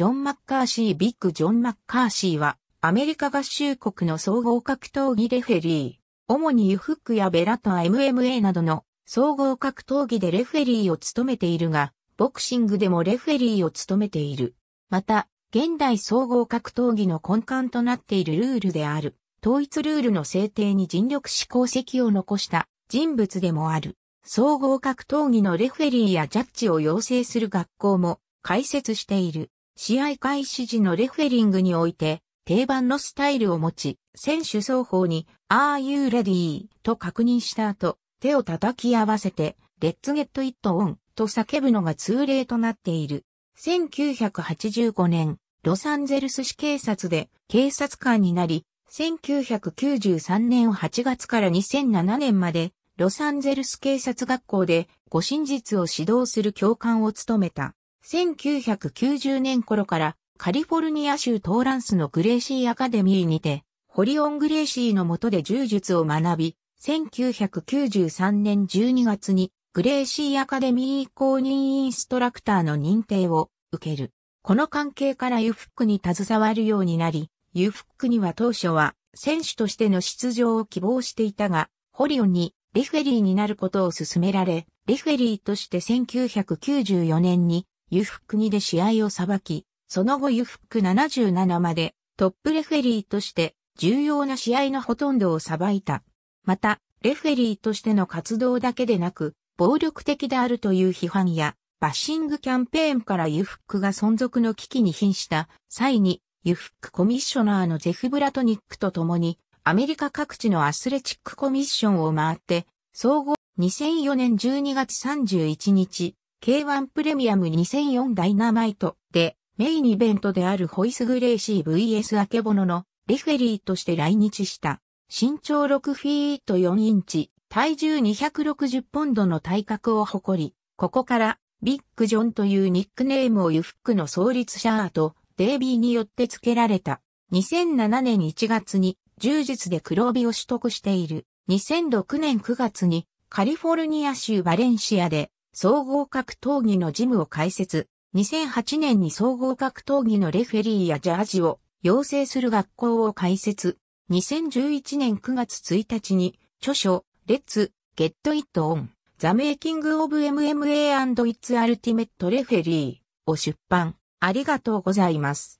ジョン・マッカーシー・ビッグ・ジョン・マッカーシーは、アメリカ合衆国の総合格闘技レフェリー、主にユフックやベラと MMA などの総合格闘技でレフェリーを務めているが、ボクシングでもレフェリーを務めている。また、現代総合格闘技の根幹となっているルールである、統一ルールの制定に尽力し功績を残した人物でもある。総合格闘技のレフェリーやジャッジを養成する学校も開設している。試合開始時のレフェリングにおいて、定番のスタイルを持ち、選手双方に、Are you ready? と確認した後、手を叩き合わせて、Let's get it on と叫ぶのが通例となっている。1985年、ロサンゼルス市警察で警察官になり、1993年8月から2007年まで、ロサンゼルス警察学校で護身術を指導する教官を務めた。1990年頃からカリフォルニア州トーランスのグレーシーアカデミーにて、ホリオン・グレーシーの下で柔術を学び、1993年12月にグレーシーアカデミー公認インストラクターの認定を受ける。この関係からユフックに携わるようになり、ユフックには当初は選手としての出場を希望していたが、ホリオンにレフェリーになることを勧められ、レフェリーとして1994年にユフック2で試合を裁き、その後ユフック77までトップレフェリーとして重要な試合のほとんどを裁いた。また、レフェリーとしての活動だけでなく、暴力的であるという批判や、バッシングキャンペーンからユフックが存続の危機に瀕した際に、ユフックコミッショナーのジェフ・ブラトニックと共に、アメリカ各地のアスレチックコミッションを回って、総合2004年12月31日、K1 プレミアム2004ダイナマイトでメインイベントであるホイスグレイシー VS アケボノのレフェリーとして来日した。身長6フィート4インチ、体重260ポンドの体格を誇り、ここからビッグジョンというニックネームをユフックの創立者アート、デイビーによって付けられた。2007年1月に柔術で黒帯を取得している。2006年9月にカリフォルニア州バレンシアで総合格闘技のジムを開設。2008年に総合格闘技のレフェリーやジャージを養成する学校を開設。2011年9月1日に著書、レッツ、ゲットイットオン、ザメイキングオブ MMA& イッツアルティメットレフェリーを出版。ありがとうございます。